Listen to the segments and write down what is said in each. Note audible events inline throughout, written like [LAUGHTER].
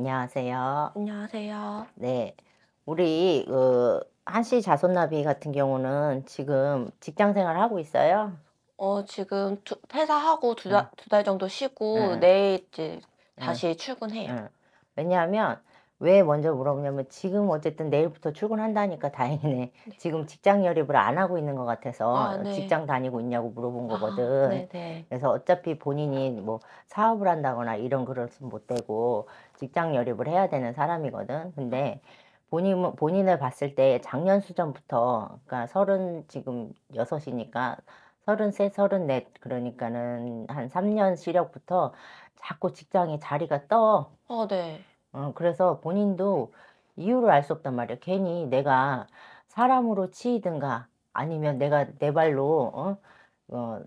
안녕하세요. 안녕하세요. 네. 우리 그 한시 자손나비 같은 경우는 지금 직장 생활 하고 있어요? 어, 지금 두, 퇴사하고 두 달, 음. 두달 정도 쉬고 응. 음. 내일 이제 음. 다시 출근해요. 응. 왜냐하면 왜 먼저 물어보냐면 지금 어쨌든 내일부터 출근한다니까 다행이네. 네. 지금 직장 열입을 안 하고 있는 것 같아서 아, 네. 직장 다니고 있냐고 물어본 아, 거거든. 아, 그래서 어차피 본인이 뭐 사업을 한다거나 이런 그릇은 못 되고 직장 열입을 해야 되는 사람이거든. 근데 본인 본인을 봤을 때 작년 수전부터 그러니까 서른 지금 여섯이니까 서른세, 서른넷 그러니까는 한 삼 년 시력부터 자꾸 직장에 자리가 떠. 어, 네. 어, 그래서 본인도 이유를 알 수 없단 말이야. 괜히 내가 사람으로 치이든가 아니면 내가 내 발로 어? 어,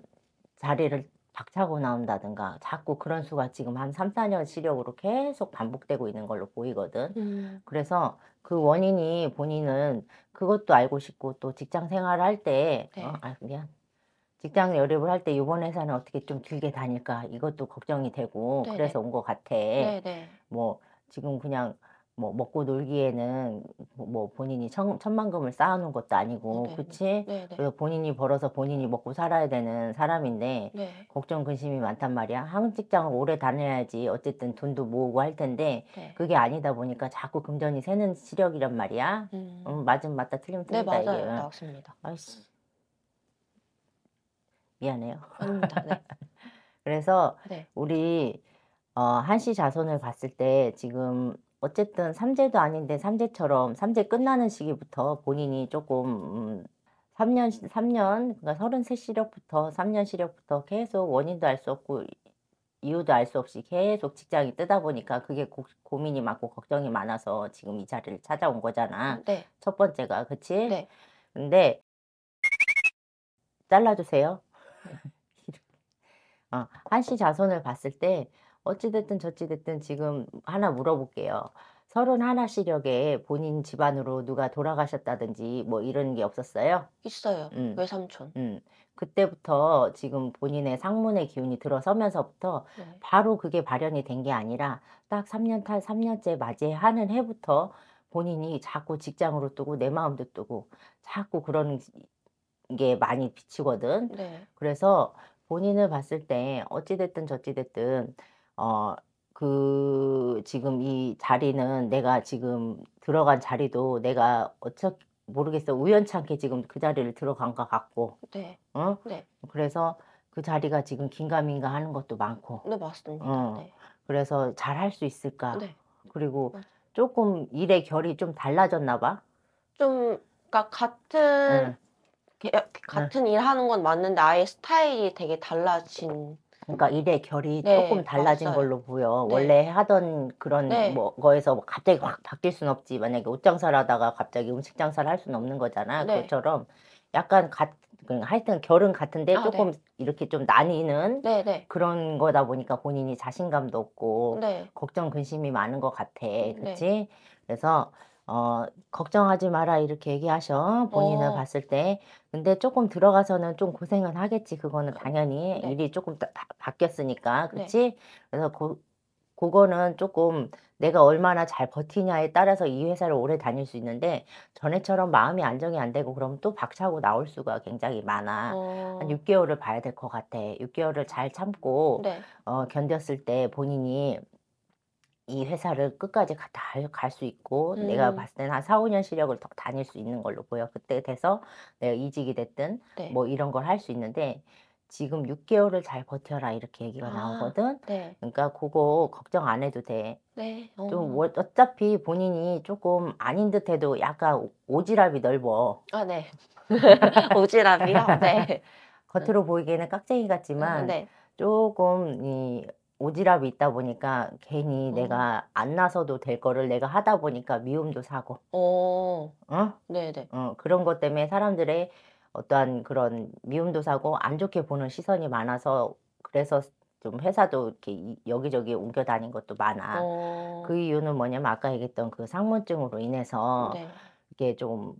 자리를 박차고 나온다든가 자꾸 그런 수가 지금 한 3, 4년 시력으로 계속 반복되고 있는 걸로 보이거든. 음. 그래서 그 원인이 본인은 그것도 알고 싶고 또 직장 생활을 할 때, 어, 네. 어, 아, 미안. 직장 열입을 할 때 이번 회사는 어떻게 좀 길게 다닐까 이것도 걱정이 되고 네네. 그래서 온 것 같아. 네네. 뭐 지금 그냥 뭐 먹고 놀기에는 뭐, 뭐 본인이 천, 천만금을 쌓아놓은 것도 아니고 어, 네. 그치 네, 네. 그래서 본인이 벌어서 본인이 먹고 살아야 되는 사람인데 네. 걱정 근심이 많단 말이야 한 직장을 오래 다녀야지 어쨌든 돈도 모으고 할 텐데 네. 그게 아니다 보니까 자꾸 금전이 새는 시력이란 말이야 음. 음, 맞으면 맞다 틀리면 네, 틀리다 네, 맞아요. 이게 맞습니다. 아이씨 미안해요 아닙니다 네. [LAUGHS] 그래서 네. 우리 어, 한시 자손을 봤을 때 지금 어쨌든 삼재도 아닌데 삼재처럼 삼재 끝나는 시기부터 본인이 조금 음, 3년 3년 그러니까 33시력부터 3년 시력부터 계속 원인도 알 수 없고 이유도 알 수 없이 계속 직장이 뜨다 보니까 그게 고, 고 민이 많고 걱정이 많아서 지금 이 자리를 찾아온 거잖아. 음, 네. 첫 번째가 그치? 네. 근데 잘라주세요. 네. [LAUGHS] 어, 한시 자손을 봤을 때 어찌됐든 저찌됐든 지금 하나 물어볼게요. 서른 하나 시력에 본인 집안으로 누가 돌아가셨다든지 뭐 이런 게 없었어요? 있어요. 음. 외삼촌. 음. 그때부터 지금 본인의 상문의 기운이 들어서면서부터 네. 바로 그게 발현이 된 게 아니라 딱 3년 탈 3년째 맞이하는 해부터 본인이 자꾸 직장으로 뜨고 내 마음도 뜨고 자꾸 그런 게 많이 비치거든. 네. 그래서 본인을 봤을 때 어찌됐든 저찌됐든 어, 그 지금 이 자리는 내가 지금 들어간 자리도 내가 어차 모르겠어 우연찮게 지금 그 자리를 들어간 것 같고 네. 어? 네. 그래서 그 자리가 지금 긴가민가 하는 것도 많고 네 맞습니다. 어. 네. 그래서 잘 할 수 있을까? 네. 그리고 맞아 조금 일의 결이 좀 달라졌나 봐. 좀그니까 같은 응. 게, 같은 응. 일 하는 건 맞는데 아예 스타일이 되게 달라진 그러니까 일의 결이 네, 조금 달라진 맞아요. 걸로 보여. 네. 원래 하던 그런 네. 뭐 거에서 뭐 갑자기 확 바뀔 순 없지. 만약에 옷 장사를 하다가 갑자기 음식 장사를 할 수는 없는 거잖아. 네. 그것처럼 약간 같 그 하여튼 결은 같은데 아, 네. 조금 이렇게 좀 나뉘는 네, 그런 거다 보니까 본인이 자신감도 없고 걱정 근심이 많은 것 같아. 음, 그렇지? 그래서 어 "걱정하지 마라." 이렇게 얘기하셔 본인을 어. 봤을 때. 근데 조금 들어가서는 좀 고생은 하겠지 그거는 어, 당연히. 네. 일이 조금 다바 바뀌었으니까. 네. 그치? 그래서 고 고거는 조금 내가 얼마나 잘 버티냐에 따라서 이 회사를 오래 다닐 수 있는데 전에처럼 마음이 안정이 안 되고 그럼또 박차고 나올 수가 굉장히 많아. 한 어. 6 개월을 봐야 될 것 같아. 6 개월을 잘 참고 네. 어 견뎠을 때 본인이 이 회사를 끝까지 갈 수 있고 내가 음. 봤을 때는 한 4, 5년 시력을 더 다닐 수 있는 걸로 보여. 그때 돼서 내가 이직이 됐든 네. 뭐 이런 걸 할 수 있는데 지금 6개월을 잘 버텨라 이렇게 얘기가 아, 나오거든. 네. 그러니까 그거 걱정 안 해도 돼. 네. 어. 좀 어차피 본인이 조금 아닌 듯해도 약간 오지랖이 넓어. 아 네. [LAUGHS] 오지랖이요. 네. [LAUGHS] 겉으로 보이기에는 깍쟁이 음, 같지만 음, 네. 조금 이 오지랖이 있다 보니까 괜히 음. 내가 어. 안 나서도 될 거를 내가 하다 보니까 미움도 사고. 어. 어? 네네. 어, 그런 것 때문에 사람들의 어떠한 그런 미움도 사고 안 좋게 보는 시선이 많아서 그래서 좀 회사도 이렇게 여기저기 옮겨 다닌 것도 많아. 어. 그 이유는 뭐냐면 아까 얘기했던 그상문증으로 인해서 네. 이게 좀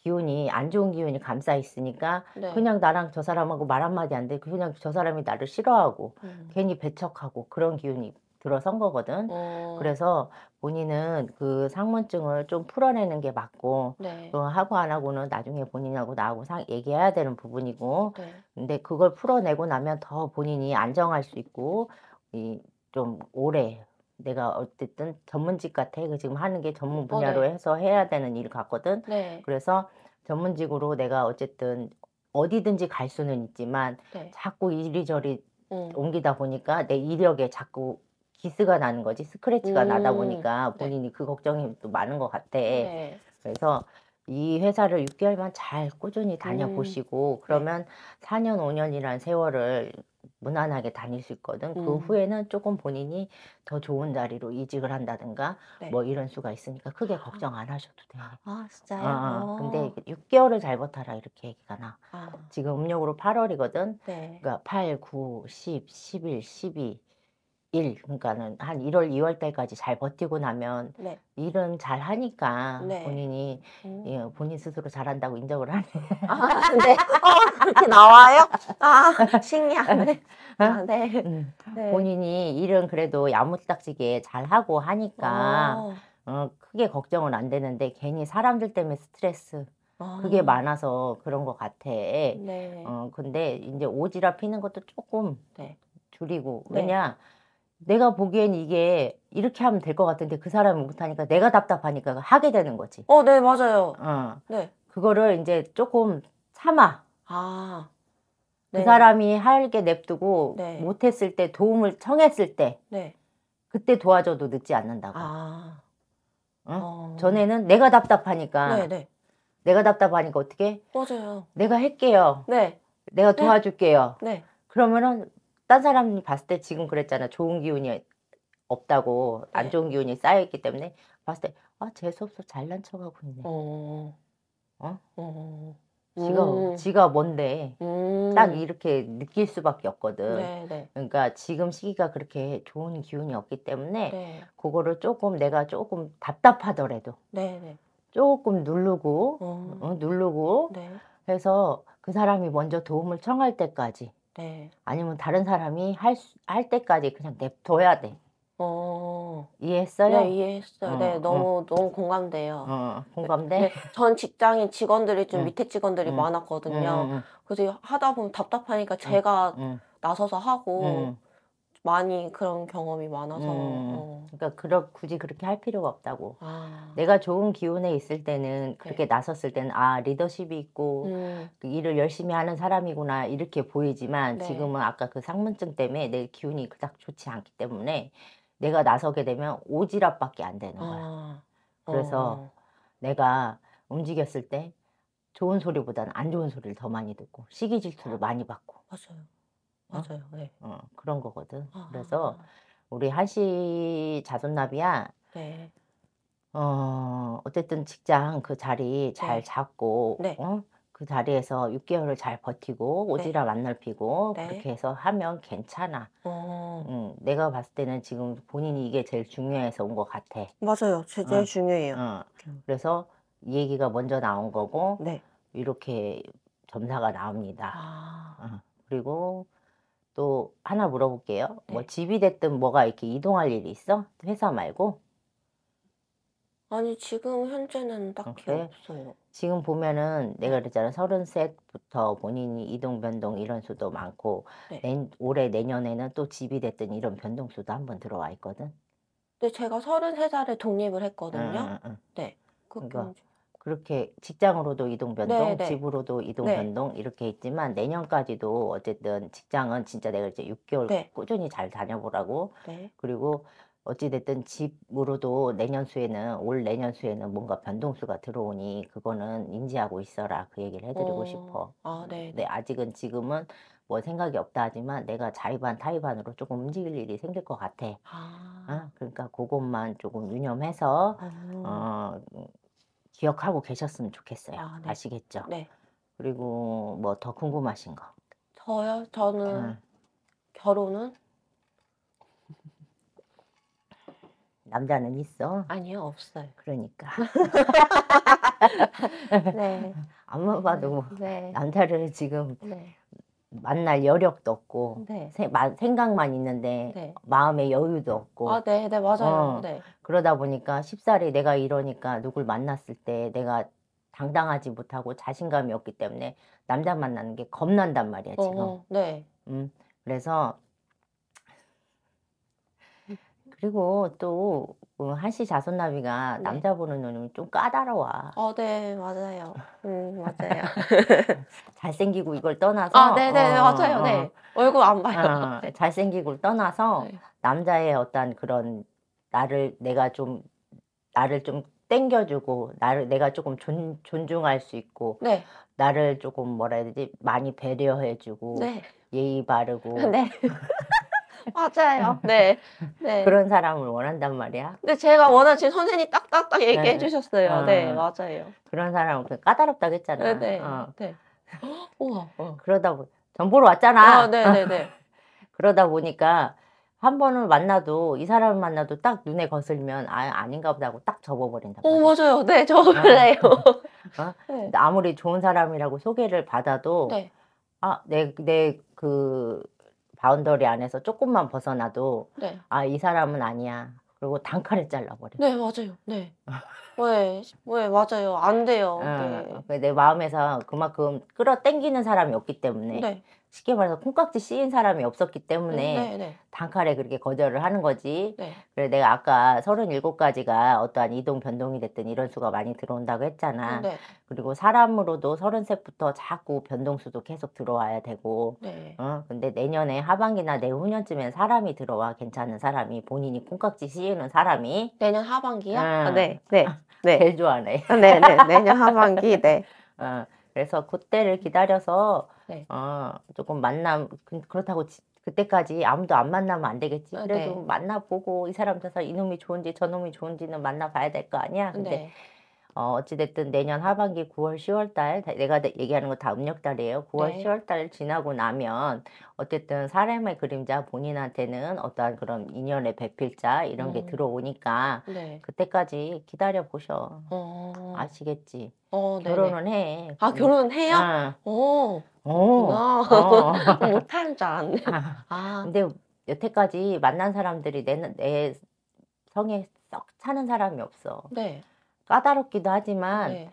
기운이 안 좋은 기운이 감싸 있으니까 네. 그냥 나랑 저 사람하고 말 한마디 안 돼. 그냥 저 사람이 나를 싫어하고 음. 괜히 배척하고 그런 기운이 들어선 거거든. 음. 그래서 본인은 그 상문증을 좀 풀어내는 게 맞고 네. 또 하고 안 하고는 나중에 본인하고 나하고 상, 얘기해야 되는 부분이고 네. 근데 그걸 풀어내고 나면 더 본인이 안정할 수 있고 이 좀 오래 내가 어쨌든 전문직 같아. 그 지금 하는 게 전문 분야로 어, 네. 해서 해야 되는 일 같거든. 네. 그래서 전문직으로 내가 어쨌든 어디든지 갈 수는 있지만 네. 자꾸 이리저리 음. 옮기다 보니까 내 이력에 자꾸 기스가 나는 거지 스크래치가 음. 나다 보니까 네. 본인이 그 걱정이 또 많은 것 같아. 네. 그래서 이 회사를 6개월만 잘 꾸준히 음. 다녀보시고 음. 그러면 네. 4년 5년이란 세월을 무난하게 다닐 수 있거든. 그 음. 후에는 조금 본인이 더 좋은 자리로 이직을 한다든가 네. 뭐 이런 수가 있으니까 크게 아. 걱정 안 하셔도 돼요. 아 진짜요? 어, 어. 근데 6개월을 어. 잘 버텨라 이렇게 얘기가 나. 아. 지금 음력으로 8월이거든. 네. 그러니까 8, 9, 10, 11, 12, 일 그러니까는 한 1월 2월 때까지 잘 버티고 나면 네. 일은 잘 하니까 네. 본인이 음. 예, 본인 스스로 잘한다고 인정을 하네. 아, 네. 어, 그렇게 나와요? 아 신기하네. 어? 아, 네. 음. 네. 본인이 일은 그래도 야무딱지게 잘 하고 하니까 어. 어, 크게 걱정은 안 되는데 괜히 사람들 때문에 스트레스. 아. 그게 많아서 그런 것 같아. 네. 어 근데 이제 오지랖 피는 것도 조금 네. 줄이고 네. 왜냐 내가 보기엔 이게 이렇게 하면 될 것 같은데 그 사람이 못하니까 내가 답답하니까 하게 되는 거지. 어, 네, 맞아요. 어. 네. 그거를 이제 조금 참아. 아. 그 네. 사람이 할 게 냅두고 네. 못했을 때 도움을 청했을 때 네. 그때 도와줘도 늦지 않는다고. 아. 응? 어... 전에는 내가 답답하니까. 네네. 네. 내가 답답하니까 어떻게? 맞아요. 내가 할게요. 네. 내가 네. 도와줄게요. 네. 그러면은 딴 사람이 봤을 때 지금 그랬잖아. 좋은 기운이 없다고 안 네. 좋은 기운이 쌓여있기 때문에 봤을 때 아, 재수없어 잘난 척하고 있네. 어. 어? 어. 지가, 음. 지가 뭔데. 음. 딱 이렇게 느낄 수밖에 없거든. 네, 네. 그러니까 지금 시기가 그렇게 좋은 기운이 없기 때문에 네. 그거를 조금 내가 조금 답답하더라도 네, 네. 조금 누르고 음. 어, 누르고 해서 그 사람이 먼저 도움을 청할 때까지 네. 아니면 다른 사람이 할, 수- 할 때까지 그냥 냅둬야 돼. 어. 이해했어요? 네, 이해했어요. 네, 어, 네, 너무 어. 너무 공감돼요. 어, 공감돼? 네, 네. 전 직장인 직원들이 좀 응. 밑에 직원들이 응. 많았거든요. 음, 그래서 하다 보면 답답하니까 제가 음, 나서서 하고 음, 많이 그런 경험이 많아서 음, 어. 그러니까 그러, 굳이 그렇게 할 필요가 없다고 아. 내가 좋은 기운에 있을 때는 그렇게 네. 나섰을 때는 아 리더십이 있고 음. 그 일을 열심히 하는 사람이구나 이렇게 보이지만 네. 지금은 아까 그 상문증 때문에 내 기운이 그닥 좋지 않기 때문에 내가 나서게 되면 오지랖밖에 안 되는 거야 아. 그래서 어. 내가 움직였을 때 좋은 소리보다는 안 좋은 소리를 더 많이 듣고 시기 질투를 아. 많이 받고 맞아요. 어? 맞아요. 예. 어, 그런 거거든. 아, 아, 그래서 아. 우리 한시 자손납이야. 네. 어, 어쨌든 직장 그 자리 네. 잘 네. 잡고, 네. 어? 그 자리에서 6개월을 잘 버티고, 네. 오지랖 안 넓히고, 네. 그렇게 해서 하면 괜찮아. 어. 음, 내가 봤을 때는 지금 본인이 이게 제일 중요해서 온 것 같아. 맞아요. 제- 제일 어. 중요해요. 어. 그래서 이 얘기가 먼저 나온 거고, 네. 이렇게 점사가 나옵니다. 아. 어. 그리고 또 하나 물어볼게요. 네. 뭐 집이 됐든 뭐가 이렇게 이동할 일이 있어? 회사 말고? 아니 지금 현재는 딱히 어, 그래? 없어요. 지금 보면은 내가 네. 그랬잖아 서른 셋부터 본인이 이동 변동 이런 수도 많고 네. 내, 올해 내년에는 또 집이 됐든 이런 변동수도 한번 들어와 있거든. 근 네, 제가 서른 세살에 독립을 했거든요. 응, 응, 네. 그러니까 그렇게 직장으로도 이동 변동, 네네. 네. 집으로도 이동 네. 변동 이렇게 있지만 내년까지도 어쨌든 직장은 진짜 내가 이제 6개월 네. 꾸준히 잘 다녀보라고 네. 그리고 어찌됐든 집으로도 내년 수에는 올 내년 수에는 뭔가 변동수가 들어오니 그거는 인지하고 있어라 그 얘기를 해드리고 어. 싶어. 아, 네. 네, 아직은 지금은 뭐 생각이 없다 하지만 내가 자의반 타의반으로 조금 움직일 일이 생길 것 같아. 아. 어? 그러니까 그것만 조금 유념해서 아. 어, 어 기억하고 계셨으면 좋겠어요. 아, 네. 아시겠죠? 네. 그리고 뭐 더 궁금하신 거. 저요? 저는 음. 결혼은? [LAUGHS] 남자는 있어? 아니요, 없어요. 그러니까. [LAUGHS] 네. 안만 [LAUGHS] 봐도 네. 뭐 네. 남자를 지금 네. 만날 여력도 없고 네. 세, 마, 생각만 있는데 네. 마음의 여유도 없고 아, 네, 네 맞아요. 어, 네. 그러다 보니까 십살이 내가 이러니까 누굴 만났을 때 내가 당당하지 못하고 자신감이 없기 때문에 남자 만나는 게 겁난단 말이야 어, 지금. 어, 네. 음 그래서 음. 그리고 또 어, 한씨 자손나비가 네. 남자 보는 눈이 좀 까다로워. 어, 네, 맞아요. 음, 맞아요. [LAUGHS] 잘생기고 이걸 떠나서. 아, 네네, 네, 네, 어, 맞아요. 어, 네. 어. 얼굴 안 봐요. 어, 네. 잘생기고 떠나서 네. 남자의 어떤 그런 나를 내가 좀 나를 좀 땡겨주고 나를 내가 조금 존, 존중할 수 있고 네. 나를 조금 뭐라 해야 되지 많이 배려해주고 네. 예의 바르고 [LAUGHS] 네. [LAUGHS] 맞아요. 네. 네. 그런 사람을 원한단 말이야. 근데 제가 원한 지금 선생님 딱딱딱 얘기해 네. 주셨어요. 어. 네, 맞아요. 그런 사람은 그 까다롭다고 했잖아. 네, 네. 어. 네. [GASPS] 우와. 어. 그러다 보 전보러 왔잖아. 아, 네, 네, 네. [LAUGHS] 그러다 보니까 한 번을 만나도 이 사람을 만나도 딱 눈에 거슬면 아, 아닌가 보다 고딱 접어버린다. 오 맞아요. 네, 저거 어. 그래요. [LAUGHS] 어? 네. 아무리 좋은 사람이라고 소개를 받아도 네. 아, 내내그 바운더리 안에서 조금만 벗어나도 네. 아이 사람은 아니야. 그리고 단칼에 잘라버려. 네 맞아요. 네. 왜? 왜 맞아요. 안 돼요. 어, 네. 그 내 마음에서 그만큼 끌어당기는 사람이 없기 때문에 네. 쉽게 말해서 콩깍지 씌인 사람이 없었기 때문에 음, 네, 네. 단칼에 그렇게 거절을 하는 거지. 네. 그래 내가 아까 37가지가 어떠한 이동 변동이 됐든 이런 수가 많이 들어온다고 했잖아. 음, 네. 그리고 사람으로도 33부터 자꾸 변동수도 계속 들어와야 되고. 네. 어? 근데 내년에 하반기나 내후년쯤엔 사람이 들어와 괜찮은 사람이 본인이 콩깍지 씌우는 사람이 내년 하반기야? 응. 아, 네. 네. 네. [LAUGHS] 제일 좋아하네. 네, 네. 내년 하반기. 네. [LAUGHS] 어. 그래서 그때를 음. 기다려서 네. 어, 조금 만남 그, 그렇다고 지, 그때까지 아무도 안 만나면 안 되겠지. 아, 그래도 네. 만나보고 이 사람 저서 이놈이 좋은지 저놈이 좋은지는 만나봐야 될 거 아니야. 근데 네. 어, 어찌됐든 내년 하반기 9월, 10월 달, 내가 얘기하는 거 다 음력 달이에요. 9월, 네. 10월 달 지나고 나면 어쨌든 사람의 그림자 본인한테는 어떠한 그런 인연의 배필자 이런 음. 게 들어오니까 네. 그때까지 기다려 보셔. 어. 아시겠지? 어, 결혼은 해. 아, 그 결혼은 해요? 아. 오. 어. 못하는 줄 알았네. 아. 아. 근데 여태까지 만난 사람들이 내, 내 성에 썩 차는 사람이 없어. 네. 까다롭기도 하지만 네.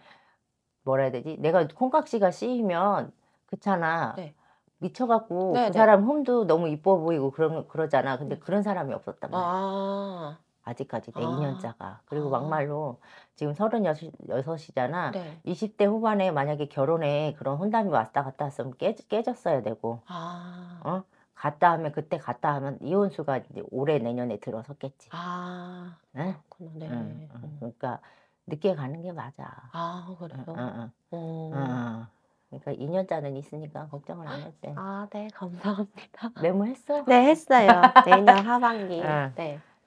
뭐라 해야 되지? 내가 콩깍지가 씌이면 그렇잖아. 네. 미쳐갖고 네, 그 네. 사람 홈도 너무 이뻐 보이고 그런 그러잖아. 근데 네. 그런 사람이 없었단 아. 말이야. 아. 아직까지 내 아. 2년자가 그리고 아. 막말로 지금 36이잖아 네. 20대 후반에 만약에 결혼에 그런 혼담이 왔다 갔다 했으면 깨, 깨졌어야 되고 아. 어? 갔다 하면 그때 갔다 하면 이혼수가 이제 올해 내년에 들어섰겠지 아 네? 그렇구나 네. 응. 응. 그러니까 늦게 가는 게 맞아. 아 그래요? 응, 응, 응. 어. 그러니까 2년짜는 있으니까 걱정을 안 해도 아, 네, [LAUGHS] 감사합니다. 메모했어? 네, 했어요. [LAUGHS] 내년 하반기. 네.